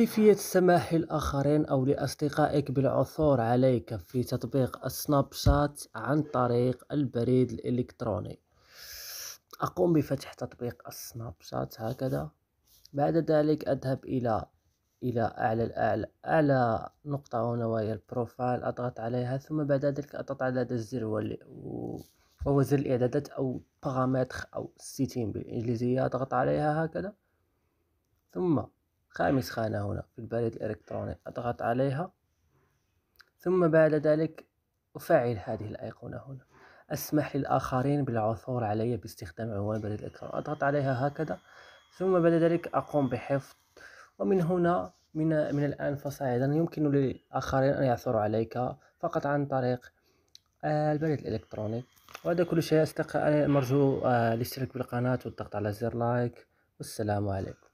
كيفية السماح للآخرين أو لأصدقائك بالعثور عليك في تطبيق سناب شات عن طريق البريد الإلكتروني أقوم بفتح تطبيق سناب شات هكذا بعد ذلك أذهب إلى إلى أعلى الأعلى أعلى نقطة هنا وهي البروفايل أضغط عليها ثم بعد ذلك أضغط على هذا الزر وهو زر الإعدادات أو باغامتر أو سيتين بالإنجليزية أضغط عليها هكذا ثم خامس خانة هنا في البريد الإلكتروني أضغط عليها ثم بعد ذلك أفعل هذه الأيقونة هنا أسمح للآخرين بالعثور علي باستخدام عنوان البريد الإلكتروني أضغط عليها هكذا ثم بعد ذلك أقوم بحفظ ومن هنا من من الآن فصاعدا يمكن للآخرين أن يعثروا عليك فقط عن طريق آه، البريد الإلكتروني وهذا كل شيء أستقى مرجو الاشتراك آه، بالقناة والضغط على زر لايك والسلام عليكم